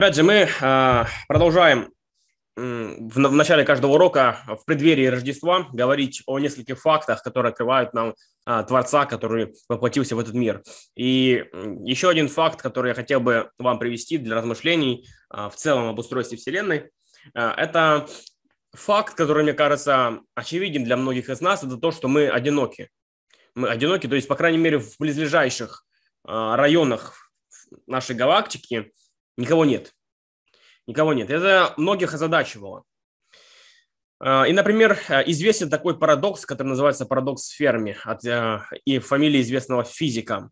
Опять же, мы э, продолжаем в, в начале каждого урока, а, в преддверии Рождества, говорить о нескольких фактах, которые открывают нам а, Творца, который воплотился в этот мир. И еще один факт, который я хотел бы вам привести для размышлений а, в целом об устройстве Вселенной, а, это факт, который, мне кажется, очевиден для многих из нас, это то, что мы одиноки. Мы одиноки, то есть, по крайней мере, в близлежащих а, районах нашей галактики – Никого нет. Никого нет. Это многих озадачивало. А, и, например, известен такой парадокс, который называется парадокс Ферми, от, э, и фамилии известного физика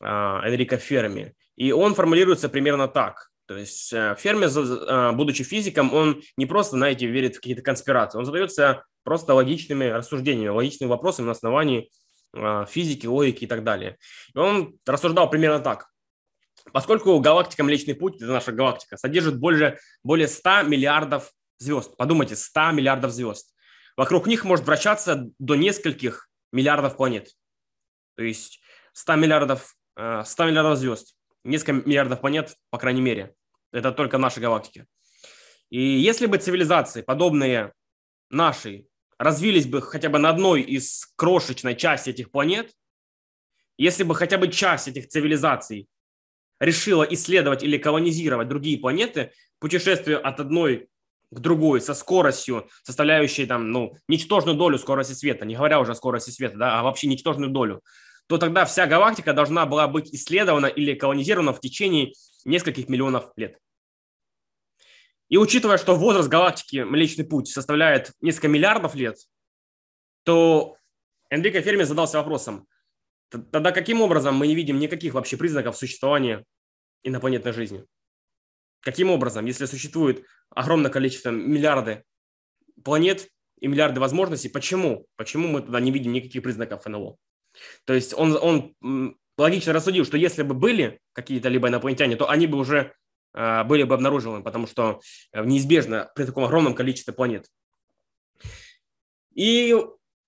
а, Энрика Ферми. И он формулируется примерно так. То есть э, Ферми, а, будучи физиком, он не просто, знаете, верит в какие-то конспирации, он задается просто логичными рассуждениями, логичными вопросами на основании физики, логики и так далее. И он рассуждал примерно так. Поскольку галактика Млечный Путь, это наша галактика, содержит больше, более 100 миллиардов звезд. Подумайте, 100 миллиардов звезд. Вокруг них может вращаться до нескольких миллиардов планет. То есть 100 миллиардов, 100 э, миллиардов звезд, несколько миллиардов планет, по крайней мере. Это только в нашей галактике. И если бы цивилизации, подобные нашей, развились бы хотя бы на одной из крошечной части этих планет, если бы хотя бы часть этих цивилизаций решила исследовать или колонизировать другие планеты, путешествие от одной к другой со скоростью, составляющей там, ну, ничтожную долю скорости света, не говоря уже о скорости света, да, а вообще ничтожную долю, то тогда вся галактика должна была быть исследована или колонизирована в течение нескольких миллионов лет. И учитывая, что возраст галактики Млечный Путь составляет несколько миллиардов лет, то Энрико Ферми задался вопросом, Тогда каким образом мы не видим никаких вообще признаков существования инопланетной жизни? Каким образом, если существует огромное количество, миллиарды планет и миллиарды возможностей, почему? Почему мы тогда не видим никаких признаков НЛО? То есть он, он логично рассудил, что если бы были какие-то либо инопланетяне, то они бы уже э, были бы обнаружены, потому что э, неизбежно при таком огромном количестве планет. И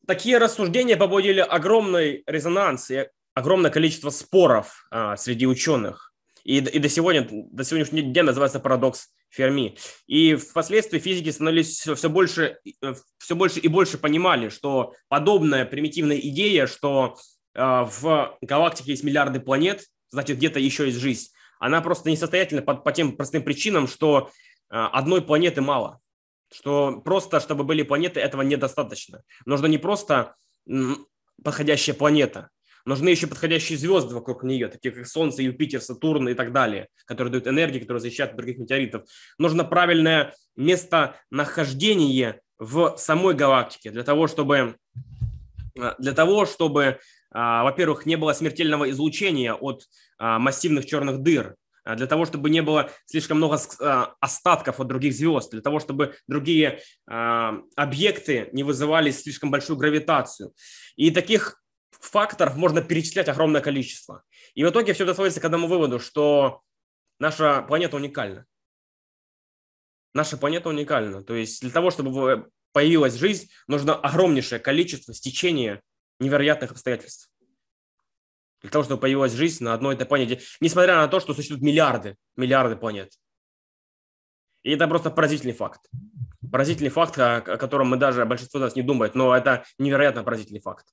такие рассуждения побудили огромный резонанс и огромное количество споров а, среди ученых. И, и до, сегодня, до сегодняшнего дня называется парадокс Ферми. И впоследствии физики становились все, все, больше, э, все больше и больше понимали, что подобная примитивная идея, что а, в галактике есть миллиарды планет, значит, где-то еще есть жизнь, она просто несостоятельна по, по тем простым причинам, что а, одной планеты мало что просто, чтобы были планеты, этого недостаточно. Нужно не просто подходящая планета, нужны еще подходящие звезды вокруг нее, такие как Солнце, Юпитер, Сатурн и так далее, которые дают энергию, которые защищают от других метеоритов. Нужно правильное местонахождение в самой галактике для того, чтобы, э, для того, чтобы а, во-первых, не было смертельного излучения от а, массивных черных дыр, а, для того, чтобы не было слишком много а, остатков от других звезд, для того, чтобы другие а, объекты не вызывали слишком большую гравитацию. И таких факторов можно перечислять огромное количество. И в итоге все это сводится к одному выводу, что наша планета уникальна. Наша планета уникальна. То есть для того, чтобы появилась жизнь, нужно огромнейшее количество стечения невероятных обстоятельств для того, чтобы появилась жизнь на одной этой планете, несмотря на то, что существуют миллиарды, миллиарды планет. И это просто поразительный факт. Поразительный факт, о котором мы даже большинство нас не думает, но это невероятно поразительный факт.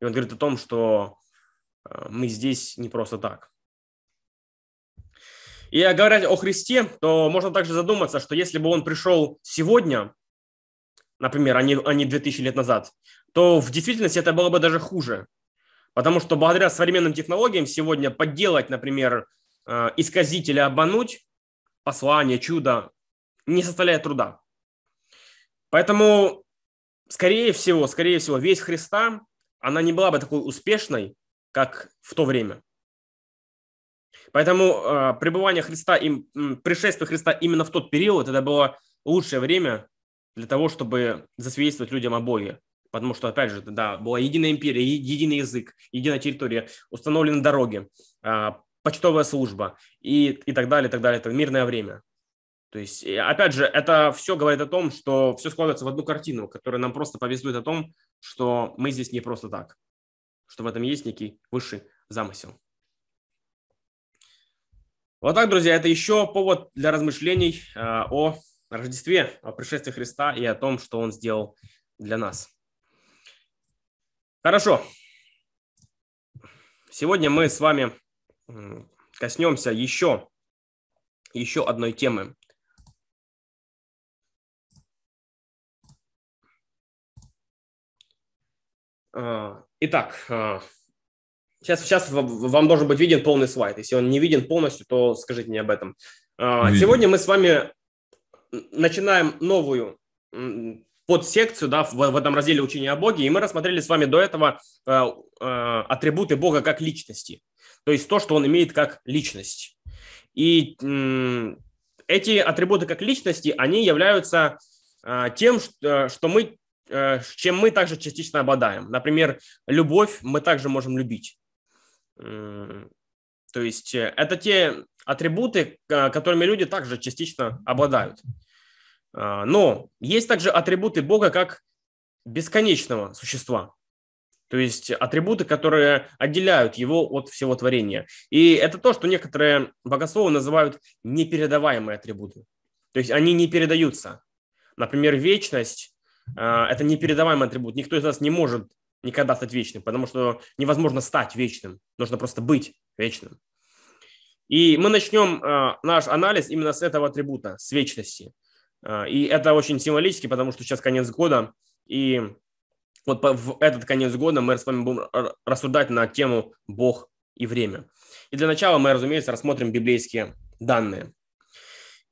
И он говорит о том, что э, мы здесь не просто так. И говоря о Христе, то можно также задуматься, что если бы он пришел сегодня, например, а не, а не 2000 лет назад, то в действительности это было бы даже хуже, Потому что благодаря современным технологиям сегодня подделать, например, э, исказить или обмануть послание, чудо не составляет труда. Поэтому, скорее всего, скорее всего, весь Христа, она не была бы такой успешной, как в то время. Поэтому э, пребывание Христа, им, пришествие Христа именно в тот период, это было лучшее время для того, чтобы засвидетельствовать людям о Боге. Потому что, опять же, да, была единая империя, единый язык, единая территория, установлены дороги, а, почтовая служба и, и так далее, и так далее, это мирное время. То есть, опять же, это все говорит о том, что все складывается в одну картину, которая нам просто повествует о том, что мы здесь не просто так, что в этом есть некий высший замысел. Вот так, друзья, это еще повод для размышлений а, о Рождестве, о пришествии Христа и о том, что Он сделал для нас. Хорошо. Сегодня мы с вами коснемся еще, еще одной темы. А, итак, сейчас, а, сейчас вам должен быть виден полный слайд. Если он не виден полностью, то скажите мне об этом. А, виден. Сегодня мы с вами начинаем новую под секцию, да, в, в этом разделе учения о Боге, и мы рассмотрели с вами до этого э, э, атрибуты Бога как личности, то есть то, что он имеет как личность. И э, эти атрибуты как личности, они являются э, тем, что, э, что мы, э, чем мы также частично обладаем. Например, любовь мы также можем любить. Э, то есть э, это те атрибуты, которыми люди также частично обладают. А, но есть также атрибуты Бога как бесконечного существа. То есть атрибуты, которые отделяют его от всего творения. И это то, что некоторые богословы называют непередаваемые атрибуты. То есть они не передаются. Например, вечность а, – это непередаваемый атрибут. Никто из нас не может никогда стать вечным, потому что невозможно стать вечным. Нужно просто быть вечным. И мы начнем а, наш анализ именно с этого атрибута, с вечности. Э, и это очень символически, потому что сейчас конец года, и вот в этот конец года мы с вами будем рассуждать на тему «Бог и время». И для начала мы, разумеется, рассмотрим библейские данные.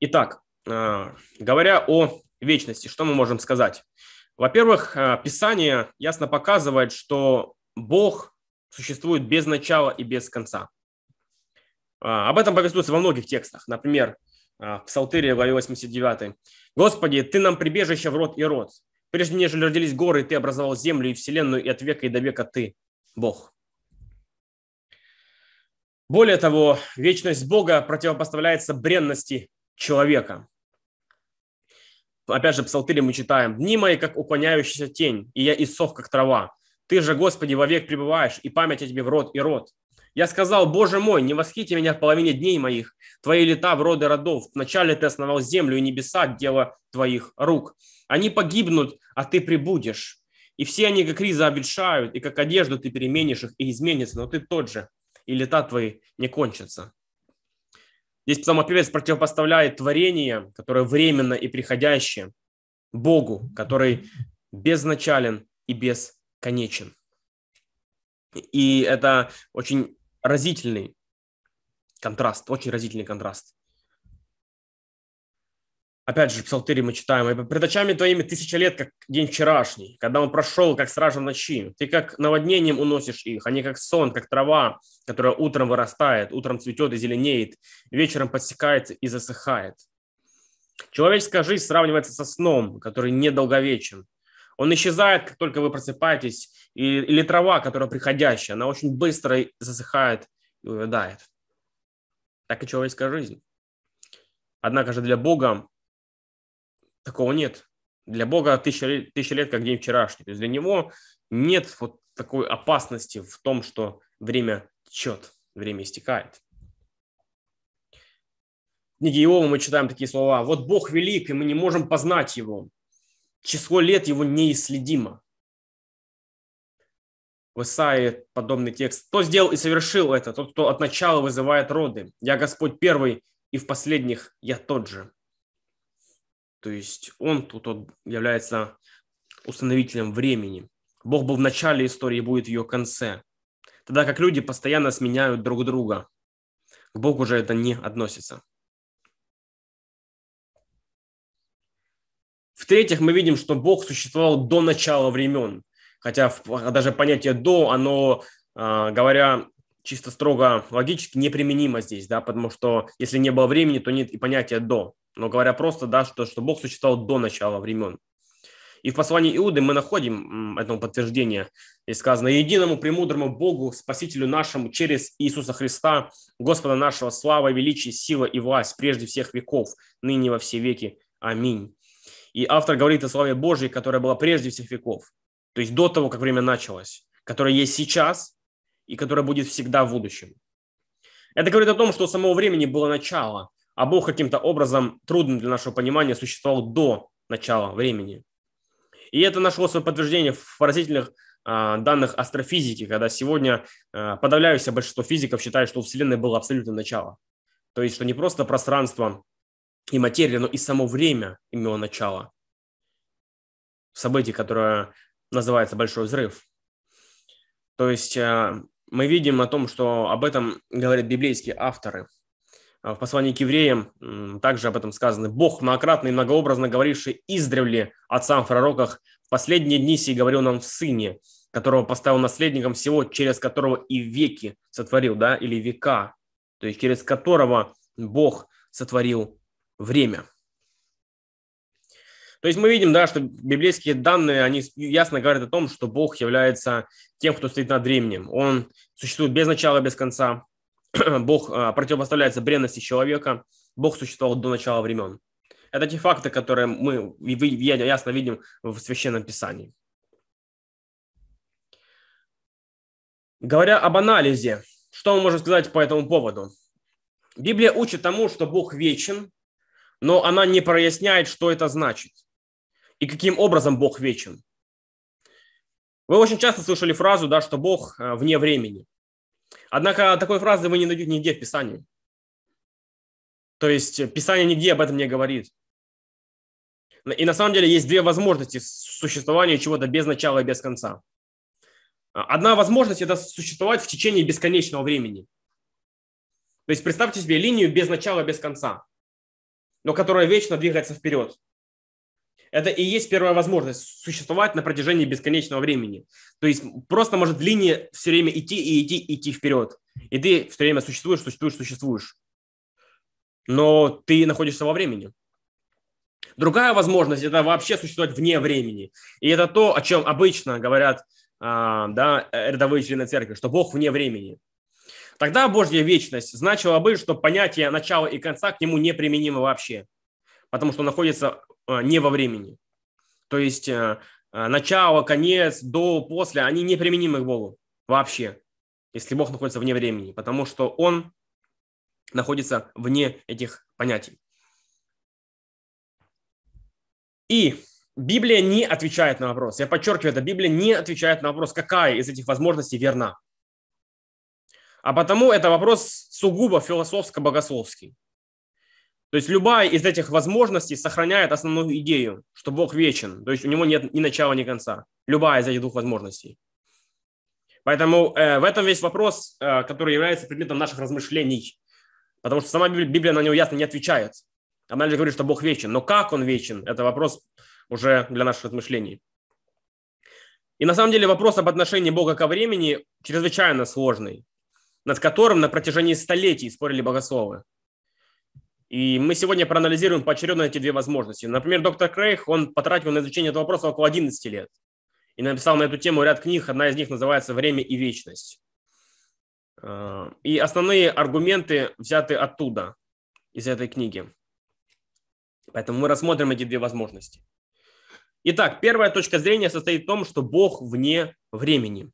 Итак, э, говоря о вечности, что мы можем сказать? Во-первых, э, Писание ясно показывает, что Бог существует без начала и без конца. Об этом повествуется во многих текстах. Например, в а, Псалтыре, главе 89. «Господи, Ты нам прибежище в рот и рот. Прежде нежели родились горы, Ты образовал землю и вселенную, и от века и до века Ты – Бог». Более того, вечность Бога противопоставляется бренности человека. Опять же, в Псалтыре мы читаем. «Дни мои, как уклоняющаяся тень, и я иссох, как трава. Ты же, Господи, вовек пребываешь, и память о тебе в рот и рот. Я сказал, Боже мой, не восхити меня в половине дней моих, твои лета в роды родов. Вначале ты основал землю и небеса, дело твоих рук. Они погибнут, а ты прибудешь. И все они, как риза, обветшают, и как одежду ты переменишь их, и изменится, но ты тот же, и лета твои не кончатся. Здесь псалмопевец противопоставляет творение, которое временно и приходящее, Богу, который безначален и бесконечен. И это очень разительный контраст, очень разительный контраст. Опять же, в Псалтыре мы читаем, и «Пред очами твоими тысяча лет, как день вчерашний, когда он прошел, как стража в ночи. Ты как наводнением уносишь их, они а как сон, как трава, которая утром вырастает, утром цветет и зеленеет, вечером подсекается и засыхает». Человеческая жизнь сравнивается со сном, который недолговечен. Он исчезает, как только вы просыпаетесь, и, или трава, которая приходящая, она очень быстро засыхает и увядает. Так и человеческая жизнь. Однако же для Бога такого нет. Для Бога тысяча, тысяча лет, как день вчерашний. То есть для него нет вот такой опасности в том, что время течет, время истекает. В книге Иова мы читаем такие слова. «Вот Бог велик, и мы не можем познать Его число лет его неисследимо. В Исаии подобный текст. «Кто сделал и совершил это? Тот, кто от начала вызывает роды. Я Господь первый, и в последних я тот же». То есть он тут он является установителем времени. Бог был в начале истории и будет в ее конце. Тогда как люди постоянно сменяют друг друга. К Богу же это не относится. В-третьих, мы видим, что Бог существовал до начала времен. Хотя а, даже понятие «до», оно, а, говоря чисто строго логически, неприменимо здесь, да, потому что если не было времени, то нет и понятия «до». Но говоря просто, да, что, что Бог существовал до начала времен. И в послании Иуды мы находим этому подтверждение. Здесь сказано «Единому премудрому Богу, Спасителю нашему через Иисуса Христа, Господа нашего, слава, величие, сила и власть прежде всех веков, ныне во все веки. Аминь». И автор говорит о Слове Божьей, которое было прежде всех веков, то есть до того, как время началось, которое есть сейчас и которое будет всегда в будущем. Это говорит о том, что у самого времени было начало, а Бог каким-то образом, трудным для нашего понимания, существовал до начала времени. И это нашло свое подтверждение в поразительных а, данных астрофизики, когда сегодня а, подавляющее большинство физиков считает, что у Вселенной было абсолютное начало. То есть, что не просто пространство и материя, но и само время имело начало. Событие, которое называется «Большой взрыв». То есть э, мы видим о том, что об этом говорят библейские авторы. А в послании к евреям также об этом сказано. «Бог, многократно и многообразно говоривший издревле отцам в пророках, в последние дни сей говорил нам в Сыне, которого поставил наследником всего, через которого и веки сотворил, да, или века, то есть через которого Бог сотворил время. То есть мы видим, да, что библейские данные, они ясно говорят о том, что Бог является тем, кто стоит над временем. Он существует без начала, без конца. Бог а, противопоставляется бренности человека. Бог существовал до начала времен. Это те факты, которые мы ясно видим в Священном Писании. Говоря об анализе, что мы можем сказать по этому поводу? Библия учит тому, что Бог вечен, но она не проясняет, что это значит и каким образом Бог вечен. Вы очень часто слышали фразу, да, что Бог э, вне времени. Однако такой фразы вы не найдете нигде в Писании. То есть Писание нигде об этом не говорит. И на самом деле есть две возможности существования чего-то без начала и без конца. Одна возможность – это существовать в течение бесконечного времени. То есть представьте себе линию без начала, и без конца но которая вечно двигается вперед. Это и есть первая возможность существовать на протяжении бесконечного времени. То есть просто может линия все время идти и идти, и идти вперед. И ты все время существуешь, существуешь, существуешь. Но ты находишься во времени. Другая возможность – это вообще существовать вне времени. И это то, о чем обычно говорят а, да, э, рядовые члены церкви, что Бог вне времени. Тогда Божья вечность значила бы, что понятие начала и конца к нему неприменимо вообще, потому что находится э, не во времени. То есть э, э, начало, конец, до, после, они неприменимы к Богу вообще, если Бог находится вне времени, потому что Он находится вне этих понятий. И Библия не отвечает на вопрос. Я подчеркиваю это. Библия не отвечает на вопрос, какая из этих возможностей верна. А потому это вопрос сугубо философско-богословский. То есть любая из этих возможностей сохраняет основную идею, что Бог вечен. То есть у него нет ни начала, ни конца. Любая из этих двух возможностей. Поэтому э, в этом весь вопрос, э, который является предметом наших размышлений. Потому что сама Библия на него ясно не отвечает. Она лишь говорит, что Бог вечен. Но как он вечен, это вопрос уже для наших размышлений. И на самом деле вопрос об отношении Бога ко времени чрезвычайно сложный над которым на протяжении столетий спорили богословы. И мы сегодня проанализируем поочередно эти две возможности. Например, доктор Крейг, он потратил на изучение этого вопроса около 11 лет и написал на эту тему ряд книг. Одна из них называется «Время и вечность». Э, и основные аргументы взяты оттуда, из этой книги. Поэтому мы рассмотрим эти две возможности. Итак, первая точка зрения состоит в том, что Бог вне времени.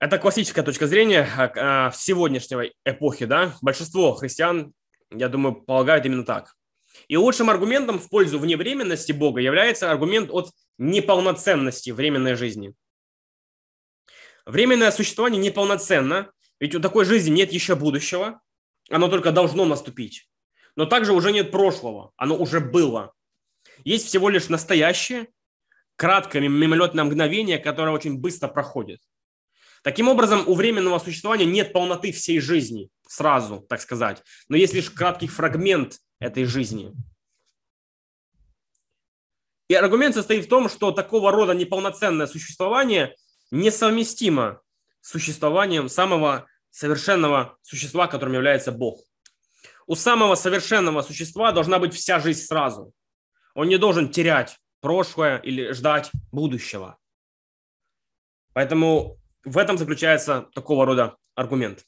Это классическая точка зрения а, а, в сегодняшней эпохе, да. Большинство христиан, я думаю, полагают именно так. И лучшим аргументом в пользу вневременности Бога является аргумент от неполноценности временной жизни. Временное существование неполноценно, ведь у такой жизни нет еще будущего, оно только должно наступить. Но также уже нет прошлого, оно уже было. Есть всего лишь настоящее, краткое мимолетное мгновение, которое очень быстро проходит – Таким образом, у временного существования нет полноты всей жизни сразу, так сказать, но есть лишь краткий фрагмент этой жизни. И аргумент состоит в том, что такого рода неполноценное существование несовместимо с существованием самого совершенного существа, которым является Бог. У самого совершенного существа должна быть вся жизнь сразу. Он не должен терять прошлое или ждать будущего. Поэтому в этом заключается такого рода аргумент.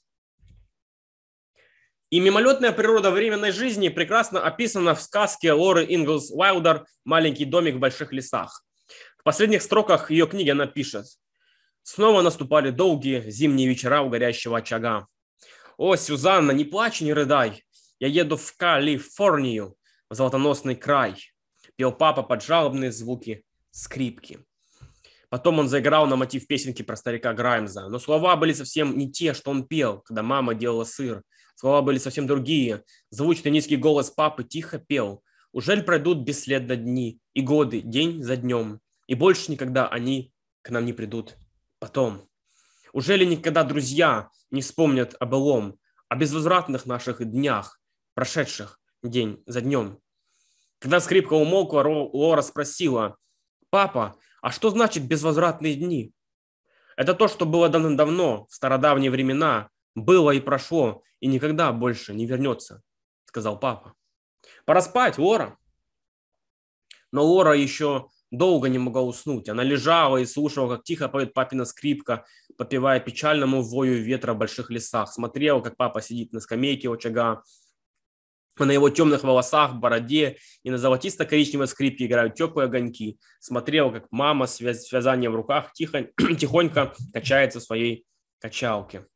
И мимолетная природа временной жизни прекрасно описана в сказке Лоры Инглс Уайлдер «Маленький домик в больших лесах». В последних строках ее книги она пишет «Снова наступали долгие зимние вечера у горящего очага. О, Сюзанна, не плачь, не рыдай. Я еду в Калифорнию, в золотоносный край». Пел папа под жалобные звуки скрипки. Потом он заиграл на мотив песенки про старика Граймза. Но слова были совсем не те, что он пел, когда мама делала сыр. Слова были совсем другие. Звучный низкий голос папы тихо пел. Ужель пройдут бесследно дни и годы, день за днем. И больше никогда они к нам не придут потом. Ужели никогда друзья не вспомнят о былом, о безвозвратных наших днях, прошедших день за днем? Когда скрипка умолкла, Лора спросила, «Папа, а что значит безвозвратные дни? Это то, что было давно-давно, в стародавние времена, было и прошло, и никогда больше не вернется, сказал папа. Пора спать, Лора. Но Лора еще долго не могла уснуть. Она лежала и слушала, как тихо поет папина скрипка, попивая печальному вою ветра в больших лесах. Смотрела, как папа сидит на скамейке очага на его темных волосах, бороде и на золотисто-коричневой скрипке играют теплые огоньки. Смотрел, как мама с вязанием в руках тихо, тихонько качается в своей качалке.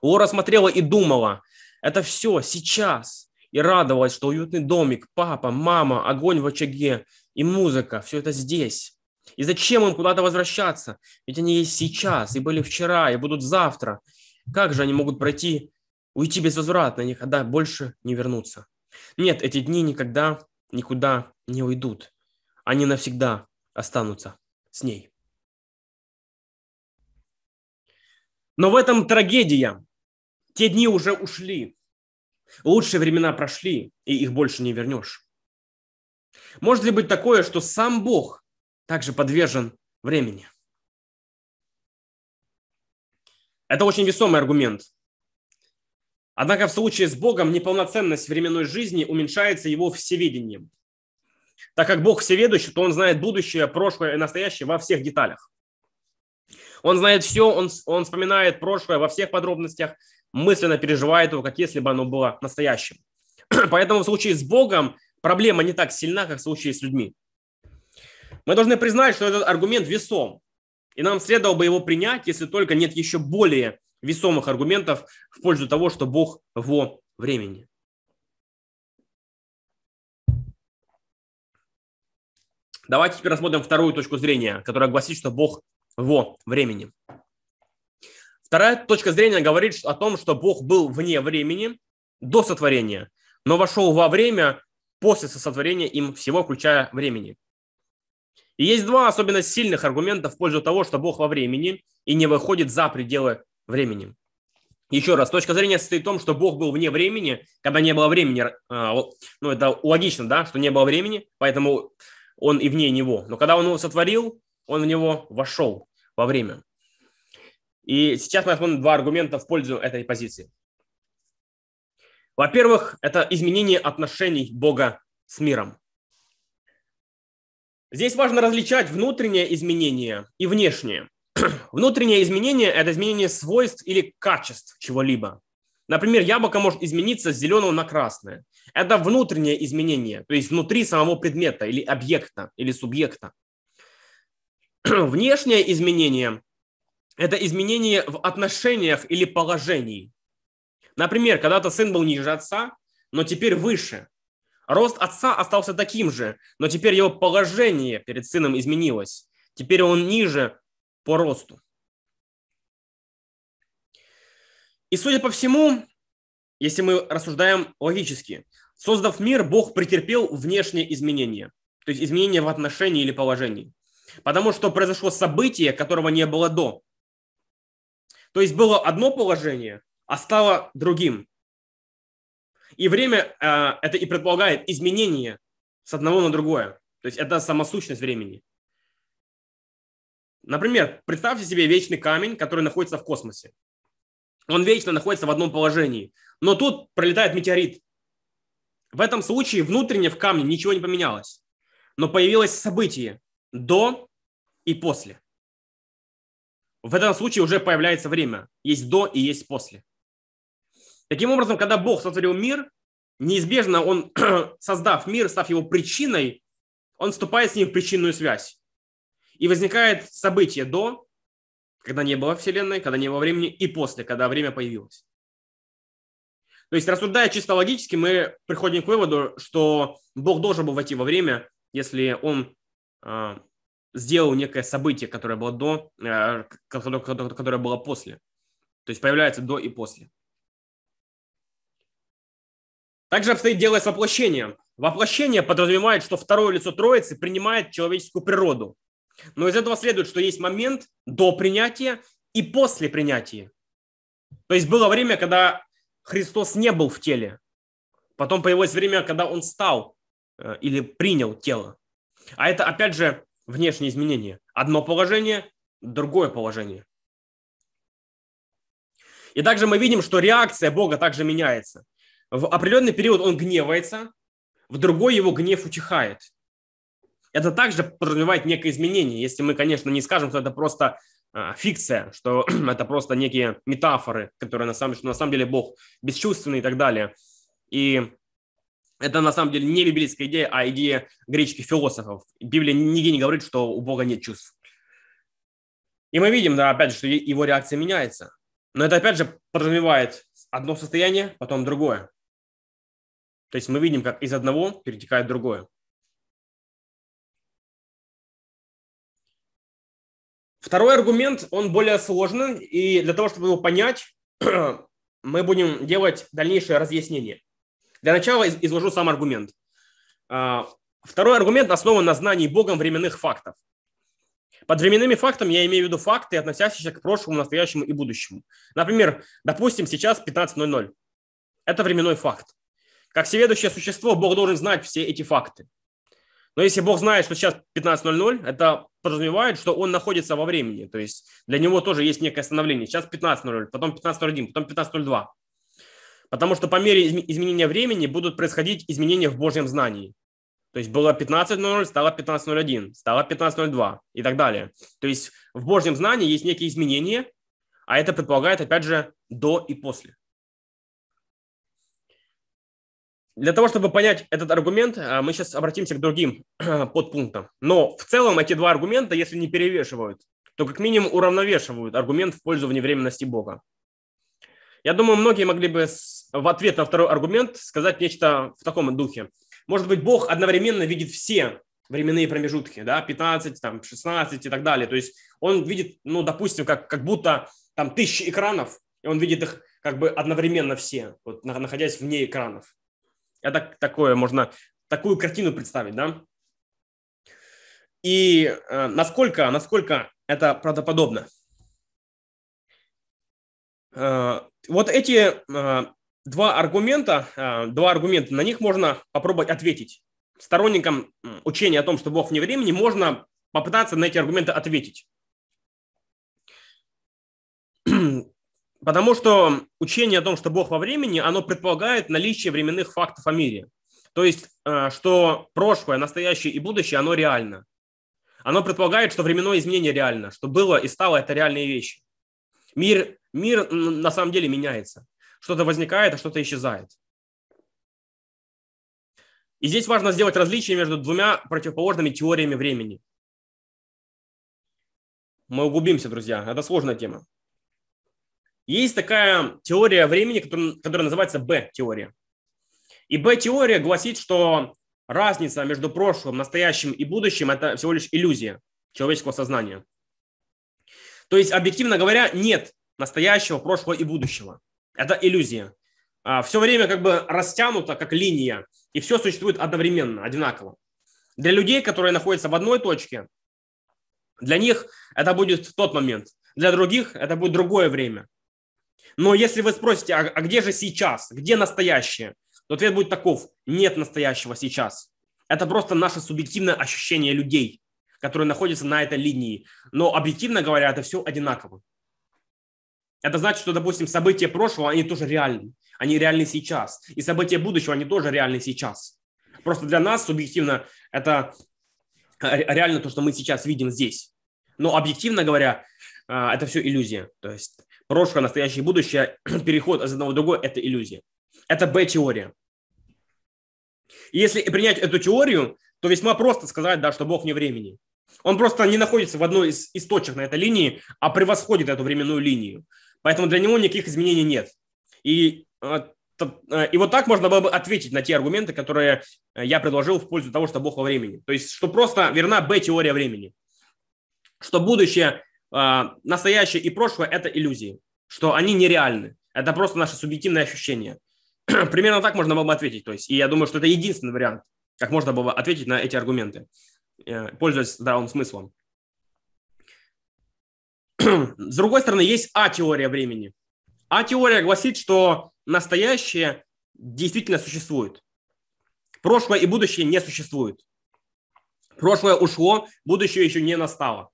Лора смотрела и думала, это все сейчас. И радовалась, что уютный домик, папа, мама, огонь в очаге и музыка, все это здесь. И зачем им куда-то возвращаться? Ведь они есть сейчас, и были вчера, и будут завтра. Как же они могут пройти уйти безвозвратно, никогда больше не вернуться. Нет, эти дни никогда никуда не уйдут. Они навсегда останутся с ней. Но в этом трагедия. Те дни уже ушли. Лучшие времена прошли, и их больше не вернешь. Может ли быть такое, что сам Бог также подвержен времени? Это очень весомый аргумент. Однако в случае с Богом неполноценность временной жизни уменьшается его всеведением. Так как Бог всеведущий, то он знает будущее, прошлое и настоящее во всех деталях. Он знает все, он, он вспоминает прошлое во всех подробностях, мысленно переживает его, как если бы оно было настоящим. Поэтому в случае с Богом проблема не так сильна, как в случае с людьми. Мы должны признать, что этот аргумент весом, и нам следовало бы его принять, если только нет еще более весомых аргументов в пользу того, что Бог во времени. Давайте теперь рассмотрим вторую точку зрения, которая гласит, что Бог во времени. Вторая точка зрения говорит о том, что Бог был вне времени до сотворения, но вошел во время после сотворения им всего, включая времени. И есть два особенно сильных аргумента в пользу того, что Бог во времени и не выходит за пределы временем. Еще раз, точка зрения состоит в том, что Бог был вне времени, когда не было времени. А, ну, это логично, да, что не было времени, поэтому он и вне него. Но когда он его сотворил, он в него вошел во время. И сейчас мы рассмотрим два аргумента в пользу этой позиции. Во-первых, это изменение отношений Бога с миром. Здесь важно различать внутреннее изменение и внешнее. Внутреннее изменение – это изменение свойств или качеств чего-либо. Например, яблоко может измениться с зеленого на красное. Это внутреннее изменение, то есть внутри самого предмета или объекта, или субъекта. Внешнее изменение – это изменение в отношениях или положении. Например, когда-то сын был ниже отца, но теперь выше. Рост отца остался таким же, но теперь его положение перед сыном изменилось. Теперь он ниже по росту. И судя по всему, если мы рассуждаем логически, создав мир, Бог претерпел внешние изменения, то есть изменения в отношении или положении, потому что произошло событие, которого не было до. То есть было одно положение, а стало другим. И время э, это и предполагает изменение с одного на другое. То есть это самосущность времени. Например, представьте себе вечный камень, который находится в космосе. Он вечно находится в одном положении. Но тут пролетает метеорит. В этом случае внутренне в камне ничего не поменялось. Но появилось событие до и после. В этом случае уже появляется время. Есть до и есть после. Таким образом, когда Бог сотворил мир, неизбежно Он, создав мир, став его причиной, Он вступает с ним в причинную связь. И возникает событие до, когда не было Вселенной, когда не было времени, и после, когда время появилось. То есть, рассуждая чисто логически, мы приходим к выводу, что Бог должен был войти во время, если Он э, сделал некое событие, которое было до, э, которое было после. То есть появляется до и после. Также обстоит дело с воплощением. Воплощение подразумевает, что второе лицо Троицы принимает человеческую природу, но из этого следует, что есть момент до принятия и после принятия. То есть было время, когда Христос не был в теле. Потом появилось время, когда он стал э, или принял тело. А это, опять же, внешние изменения. Одно положение, другое положение. И также мы видим, что реакция Бога также меняется. В определенный период он гневается, в другой его гнев утихает это также подразумевает некое изменение. Если мы, конечно, не скажем, что это просто а, фикция, что это просто некие метафоры, которые на самом, что на самом деле Бог бесчувственный и так далее. И это на самом деле не библейская идея, а идея греческих философов. Библия нигде не говорит, что у Бога нет чувств. И мы видим, да, опять же, что его реакция меняется. Но это, опять же, подразумевает одно состояние, потом другое. То есть мы видим, как из одного перетекает другое. Второй аргумент, он более сложный, и для того, чтобы его понять, мы будем делать дальнейшее разъяснение. Для начала изложу сам аргумент. А, второй аргумент основан на знании Богом временных фактов. Под временными фактами я имею в виду факты, относящиеся к прошлому, настоящему и будущему. Например, допустим, сейчас 15.00. Это временной факт. Как всеведущее существо, Бог должен знать все эти факты. Но если Бог знает, что сейчас 15.00, это подразумевает, что он находится во времени. То есть для него тоже есть некое становление. Сейчас 15.00, потом 15.01, потом 15.02. Потому что по мере изменения времени будут происходить изменения в Божьем знании. То есть было 15.00, стало 15.01, стало 15.02 и так далее. То есть в Божьем знании есть некие изменения, а это предполагает, опять же, до и после. для того, чтобы понять этот аргумент, а, мы сейчас обратимся к другим подпунктам. Но в целом эти два аргумента, если не перевешивают, то как минимум уравновешивают аргумент в пользу вневременности Бога. Я думаю, многие могли бы в ответ на второй аргумент сказать нечто в таком духе. Может быть, Бог одновременно видит все временные промежутки, да, 15, там, 16 и так далее. То есть он видит, ну, допустим, как, как будто там тысячи экранов, и он видит их как бы одновременно все, вот, находясь вне экранов. Это а такое, можно такую картину представить, да? И э, насколько, насколько это правдоподобно? Э, вот эти э, два аргумента, э, два аргумента, на них можно попробовать ответить. Сторонникам учения о том, что Бог вне времени, можно попытаться на эти аргументы ответить. Потому что учение о том, что Бог во времени, оно предполагает наличие временных фактов о мире. То есть, э, что прошлое, настоящее и будущее, оно реально. Оно предполагает, что временное изменение реально, что было и стало – это реальные вещи. Мир, мир на самом деле меняется. Что-то возникает, а что-то исчезает. И здесь важно сделать различие между двумя противоположными теориями времени. Мы углубимся, друзья. Это сложная тема. Есть такая теория времени, которая, которая называется Б-теория. И Б-теория гласит, что разница между прошлым, настоящим и будущим – это всего лишь иллюзия человеческого сознания. То есть, объективно говоря, нет настоящего, прошлого и будущего. Это иллюзия. А, все время как бы растянуто, как линия, и все существует одновременно, одинаково. Для людей, которые находятся в одной точке, для них это будет тот момент, для других это будет другое время. Но если вы спросите, а, а где же сейчас, где настоящее, то ответ будет таков, нет настоящего сейчас. Это просто наше субъективное ощущение людей, которые находятся на этой линии. Но объективно говоря, это все одинаково. Это значит, что, допустим, события прошлого, они тоже реальны. Они реальны сейчас. И события будущего, они тоже реальны сейчас. Просто для нас субъективно это э, реально то, что мы сейчас видим здесь. Но объективно говоря, э, это все иллюзия. То есть прошлое, настоящее будущее, переход из одного в другое – это иллюзия. Это Б-теория. если принять эту теорию, то весьма просто сказать, да, что Бог не времени. Он просто не находится в одной из, из на этой линии, а превосходит эту временную линию. Поэтому для него никаких изменений нет. И, э, э, и вот так можно было бы ответить на те аргументы, которые э, я предложил в пользу того, что Бог во времени. То есть, что просто верна Б-теория времени. Что будущее а, настоящее и прошлое – это иллюзии, что они нереальны. Это просто наше субъективное ощущение. Примерно так можно было бы ответить. То есть, и я думаю, что это единственный вариант, как можно было бы ответить на эти аргументы, э, пользуясь здравым смыслом. С другой стороны, есть А-теория времени. А-теория гласит, что настоящее действительно существует. Прошлое и будущее не существуют. Прошлое ушло, будущее еще не настало.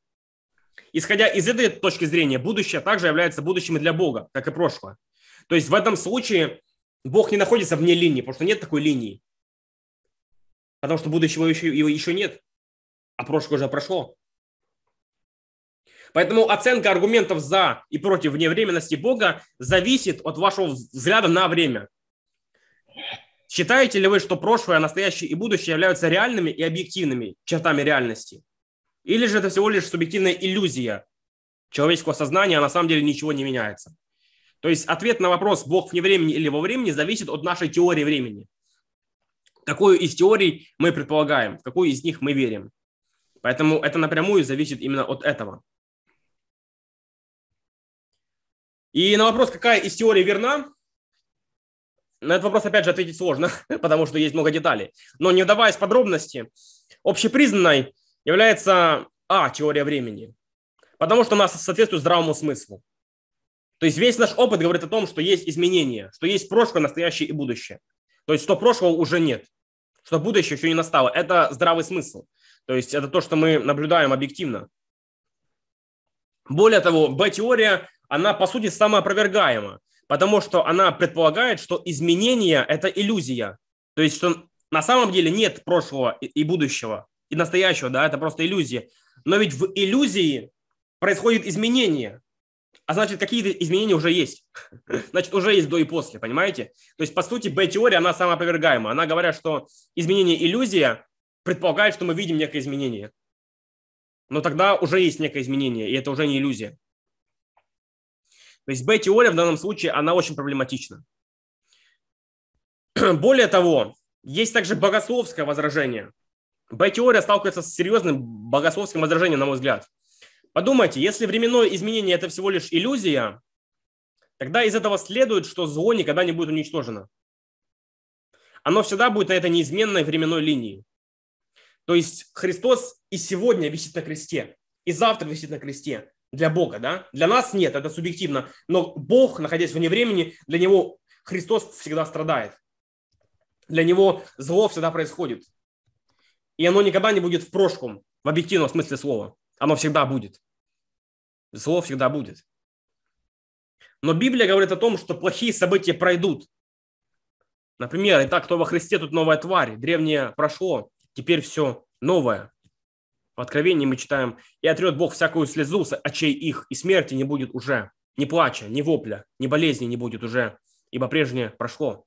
Исходя из этой точки зрения, будущее также является будущим и для Бога, как и прошлое. То есть в этом случае Бог не находится вне линии, потому что нет такой линии. Потому что будущего еще, его еще нет, а прошлое уже прошло. Поэтому оценка аргументов за и против вневременности Бога зависит от вашего взгляда на время. Считаете ли вы, что прошлое, настоящее и будущее являются реальными и объективными чертами реальности? Или же это всего лишь субъективная иллюзия человеческого сознания, а на самом деле ничего не меняется. То есть ответ на вопрос «Бог вне времени или во времени» зависит от нашей теории времени. Какую из теорий мы предполагаем, в какую из них мы верим. Поэтому это напрямую зависит именно от этого. И на вопрос, какая из теорий верна, на этот вопрос, опять же, ответить сложно, потому что есть много деталей. Но не вдаваясь в подробности, общепризнанной является А, теория времени, потому что она соответствует здравому смыслу. То есть весь наш опыт говорит о том, что есть изменения, что есть прошлое, настоящее и будущее. То есть что прошлого уже нет, что будущее еще не настало. Это здравый смысл. То есть это то, что мы наблюдаем объективно. Более того, Б-теория, она по сути самоопровергаема, потому что она предполагает, что изменения – это иллюзия. То есть что на самом деле нет прошлого и будущего и настоящего, да, это просто иллюзия. Но ведь в иллюзии происходит изменение, а значит, какие-то изменения уже есть. значит, уже есть до и после, понимаете? То есть, по сути, Б-теория, она самоопровергаема. Она говорит, что изменение иллюзия предполагает, что мы видим некое изменение. Но тогда уже есть некое изменение, и это уже не иллюзия. То есть Б-теория в данном случае, она очень проблематична. Более того, есть также богословское возражение – Б-теория сталкивается с серьезным богословским возражением, на мой взгляд. Подумайте, если временное изменение – это всего лишь иллюзия, тогда из этого следует, что зло никогда не будет уничтожено. Оно всегда будет на этой неизменной временной линии. То есть Христос и сегодня висит на кресте, и завтра висит на кресте для Бога, да? Для нас нет, это субъективно. Но Бог, находясь вне времени, для него Христос всегда страдает. Для него зло всегда происходит. И оно никогда не будет в прошлом, в объективном смысле слова. Оно всегда будет. Зло всегда будет. Но Библия говорит о том, что плохие события пройдут. Например, и так, кто во Христе, тут новая тварь. Древнее прошло, теперь все новое. В Откровении мы читаем, «И отрет Бог всякую слезу с очей их, и смерти не будет уже, ни плача, ни вопля, ни болезни не будет уже, ибо прежнее прошло».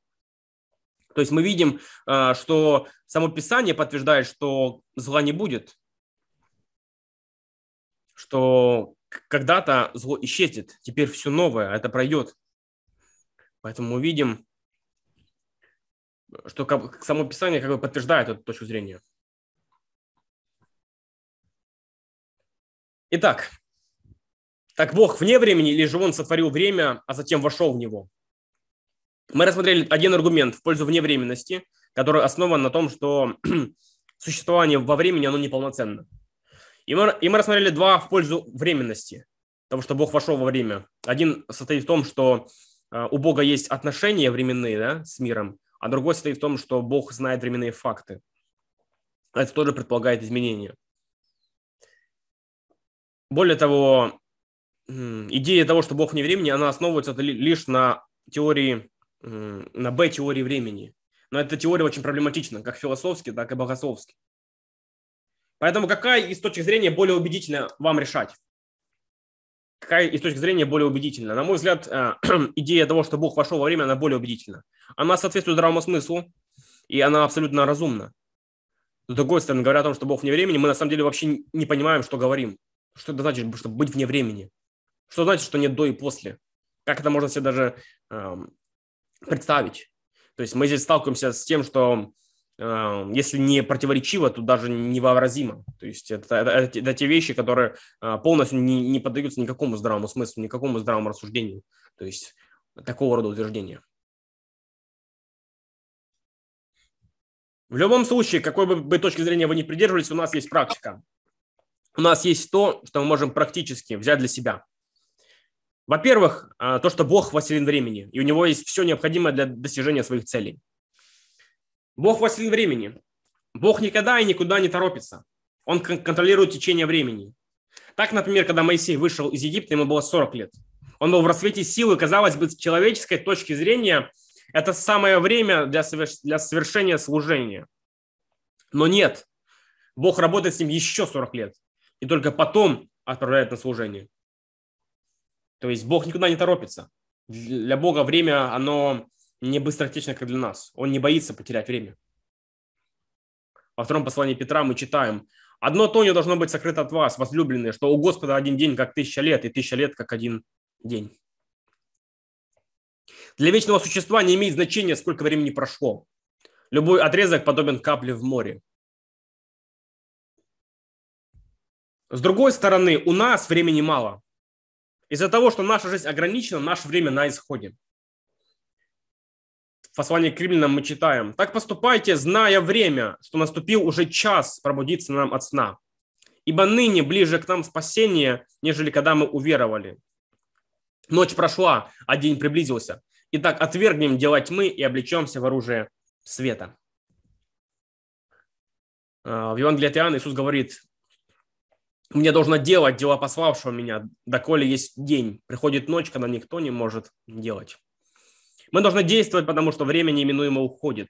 То есть мы видим, а, что само Писание подтверждает, что зла не будет, что когда-то зло исчезнет, теперь все новое, это пройдет. Поэтому мы видим, что само Писание как бы подтверждает эту точку зрения. Итак, так Бог вне времени или же Он сотворил время, а затем вошел в него? Мы рассмотрели один аргумент в пользу вневременности, который основан на том, что существование во времени, оно неполноценно. И мы, и мы рассмотрели два в пользу временности, того, что Бог вошел во время. Один состоит в том, что э, у Бога есть отношения временные да, с миром, а другой состоит в том, что Бог знает временные факты. Это тоже предполагает изменения. Более того, идея того, что Бог вне времени, она основывается лишь на теории на Б теории времени. Но эта теория очень проблематична, как философски, так и богословски. Поэтому какая из точек зрения более убедительна вам решать? Какая из точек зрения более убедительна? На мой взгляд, э, идея того, что Бог вошел во время, она более убедительна. Она соответствует здравому смыслу, и она абсолютно разумна. С другой стороны, говоря о том, что Бог вне времени, мы на самом деле вообще не понимаем, что говорим. Что это значит, чтобы быть вне времени? Что значит, что нет до и после? Как это можно себе даже эм, представить. То есть мы здесь сталкиваемся с тем, что э, если не противоречиво, то даже невообразимо. То есть это, это, это те вещи, которые э, полностью не, не поддаются никакому здравому смыслу, никакому здравому рассуждению. То есть такого рода утверждения. В любом случае, какой бы, бы точки зрения вы ни придерживались, у нас есть практика. У нас есть то, что мы можем практически взять для себя – во-первых, а, то, что Бог властелин времени, и у него есть все необходимое для достижения своих целей. Бог властелин времени. Бог никогда и никуда не торопится. Он контролирует течение времени. Так, например, когда Моисей вышел из Египта, ему было 40 лет. Он был в расцвете силы, казалось бы, с человеческой точки зрения, это самое время для, соверш... для совершения служения. Но нет, Бог работает с ним еще 40 лет. И только потом отправляет на служение. То есть Бог никуда не торопится. Для Бога время, оно не быстротечно, как для нас. Он не боится потерять время. Во втором послании Петра мы читаем, «Одно то не должно быть сокрыто от вас, возлюбленные, что у Господа один день, как тысяча лет, и тысяча лет, как один день». Для вечного существа не имеет значения, сколько времени прошло. Любой отрезок подобен капле в море. С другой стороны, у нас времени мало. Из-за того, что наша жизнь ограничена, наше время на исходе. В послании к римлянам мы читаем. «Так поступайте, зная время, что наступил уже час пробудиться нам от сна. Ибо ныне ближе к нам спасение, нежели когда мы уверовали. Ночь прошла, а день приблизился. Итак, отвергнем дела тьмы и облечемся в оружие света». А, в Евангелии от Иоанна Иисус говорит, мне должно делать дела пославшего меня, доколе есть день. Приходит ночь, когда никто не может делать. Мы должны действовать, потому что время неминуемо уходит.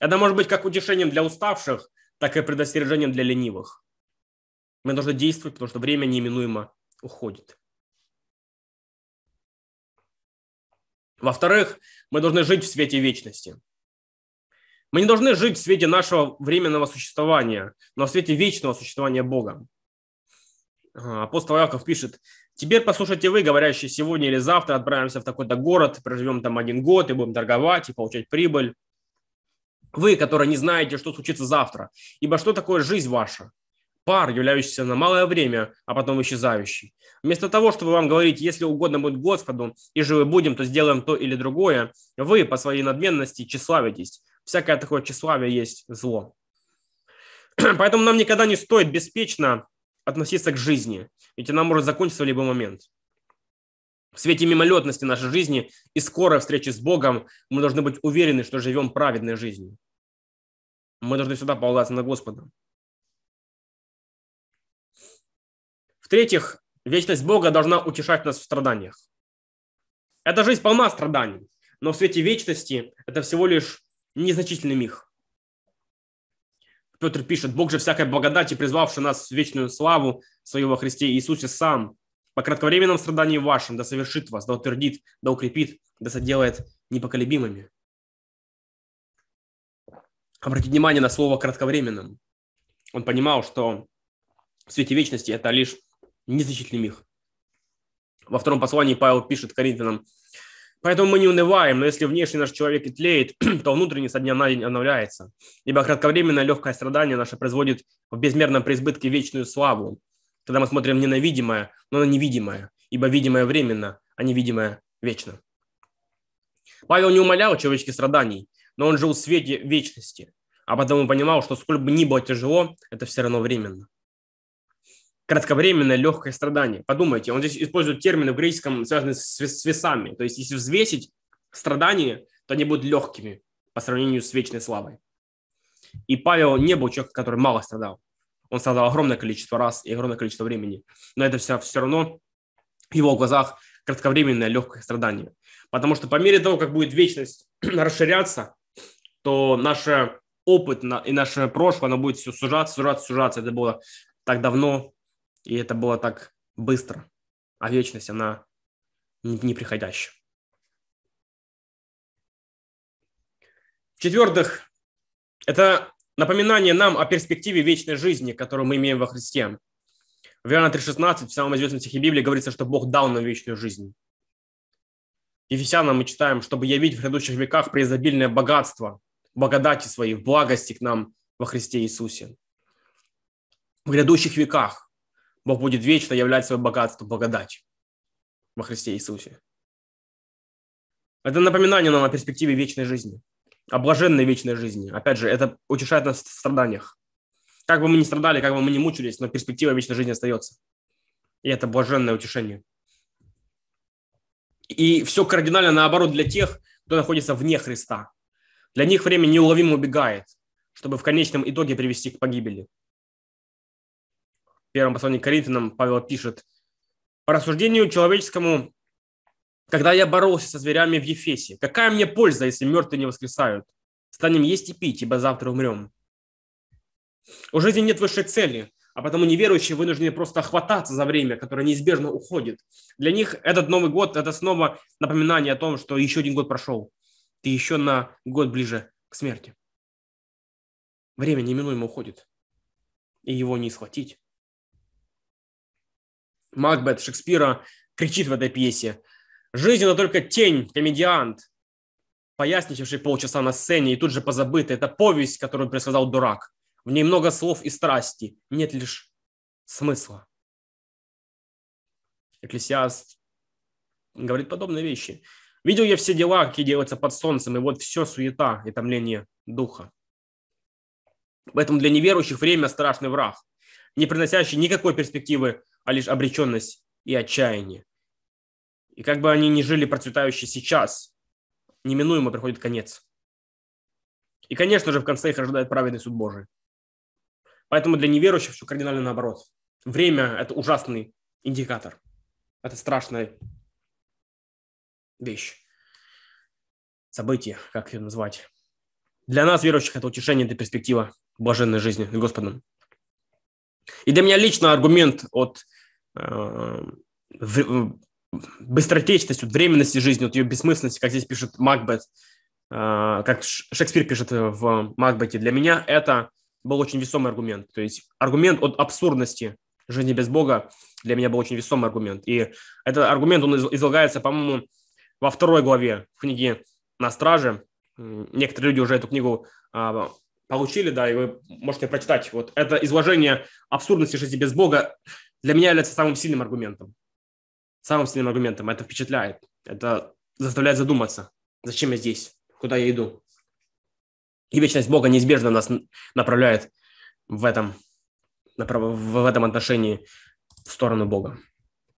Это может быть как утешением для уставших, так и предостережением для ленивых. Мы должны действовать, потому что время неминуемо уходит. Во-вторых, мы должны жить в свете вечности. Мы не должны жить в свете нашего временного существования, но в свете вечного существования Бога апостол Яков пишет, «Теперь послушайте вы, говорящие сегодня или завтра, отправимся в такой-то город, проживем там один год и будем торговать и получать прибыль. Вы, которые не знаете, что случится завтра, ибо что такое жизнь ваша? Пар, являющийся на малое время, а потом исчезающий. Вместо того, чтобы вам говорить, если угодно будет Господу, и живы будем, то сделаем то или другое, вы по своей надменности тщеславитесь. Всякое такое тщеславие есть зло. Поэтому нам никогда не стоит беспечно относиться к жизни, ведь она может закончиться в любой момент. В свете мимолетности нашей жизни и скорой встречи с Богом мы должны быть уверены, что живем праведной жизнью. Мы должны всегда полагаться на Господа. В-третьих, вечность Бога должна утешать нас в страданиях. Эта жизнь полна страданий, но в свете вечности это всего лишь незначительный миг. Петр пишет, Бог же всякой благодати, призвавший нас в вечную славу Своего Христе Иисусе сам, по кратковременном страдании вашим, да совершит вас, да утвердит, да укрепит, да соделает непоколебимыми. Обратите внимание на слово «кратковременным». Он понимал, что в свете вечности это лишь незначительный миг. Во втором послании Павел пишет Коринфянам – Поэтому мы не унываем, но если внешний наш человек и тлеет, то внутренний со дня на день обновляется. Ибо кратковременное легкое страдание наше производит в безмерном преизбытке вечную славу, когда мы смотрим не на видимое, но на невидимое, ибо видимое временно, а невидимое вечно. Павел не умолял человеческих страданий, но он жил в свете вечности, а потому понимал, что сколько бы ни было тяжело, это все равно временно кратковременное легкое страдание. Подумайте, он здесь использует термины в греческом, связанные с, весами. То есть, если взвесить страдания, то они будут легкими по сравнению с вечной славой. И Павел не был человеком, который мало страдал. Он страдал огромное количество раз и огромное количество времени. Но это все, все равно в его глазах кратковременное легкое страдание. Потому что по мере того, как будет вечность расширяться, то наш опыт и наше прошлое, оно будет все сужаться, сужаться, сужаться. Это было так давно, и это было так быстро. А вечность, она неприходящая. В-четвертых, это напоминание нам о перспективе вечной жизни, которую мы имеем во Христе. В Иоанна 3,16 в самом известном стихе Библии говорится, что Бог дал нам вечную жизнь. Ефесянам мы читаем, чтобы явить в грядущих веках преизобильное богатство, благодати своей, благости к нам во Христе Иисусе. В грядущих веках Бог будет вечно являть свое богатство благодать во Христе Иисусе. Это напоминание нам о перспективе вечной жизни, о блаженной вечной жизни. Опять же, это утешает нас в страданиях. Как бы мы ни страдали, как бы мы ни мучились, но перспектива вечной жизни остается. И это блаженное утешение. И все кардинально наоборот для тех, кто находится вне Христа. Для них время неуловимо убегает, чтобы в конечном итоге привести к погибели первом послании к Коринфянам Павел пишет, «По рассуждению человеческому, когда я боролся со зверями в Ефесе, какая мне польза, если мертвые не воскресают? Станем есть и пить, ибо завтра умрем». У жизни нет высшей цели, а потому неверующие вынуждены просто хвататься за время, которое неизбежно уходит. Для них этот Новый год – это снова напоминание о том, что еще один год прошел. Ты еще на год ближе к смерти. Время неминуемо уходит, и его не схватить. Макбет Шекспира кричит в этой пьесе. "Жизнь – это только тень, комедиант, поясничавший полчаса на сцене и тут же позабытый. Это повесть, которую предсказал дурак. В ней много слов и страсти, нет лишь смысла». Экклесиаст говорит подобные вещи. «Видел я все дела, какие делаются под солнцем, и вот все суета и томление духа. Поэтому для неверующих время – страшный враг, не приносящий никакой перспективы а лишь обреченность и отчаяние. И как бы они ни жили процветающе сейчас, неминуемо приходит конец. И, конечно же, в конце их ожидает праведный суд Божий. Поэтому для неверующих все кардинально наоборот. Время – это ужасный индикатор. Это страшная вещь. Событие, как ее назвать. Для нас, верующих, это утешение, это перспектива блаженной жизни Господом. И для меня лично аргумент от э, быстротечности, от временности жизни, от ее бессмысленности, как здесь пишет Макбет, э, как Шекспир пишет э, в Макбете, для меня это был очень весомый аргумент. То есть аргумент от абсурдности жизни без Бога для меня был очень весомый аргумент. И этот аргумент, он излагается, по-моему, во второй главе книги «На страже». Некоторые люди уже эту книгу а, получили, да, и вы можете прочитать. Вот это изложение абсурдности жизни без Бога для меня является самым сильным аргументом. Самым сильным аргументом. Это впечатляет. Это заставляет задуматься, зачем я здесь, куда я иду. И вечность Бога неизбежно нас направляет в этом, в этом отношении в сторону Бога.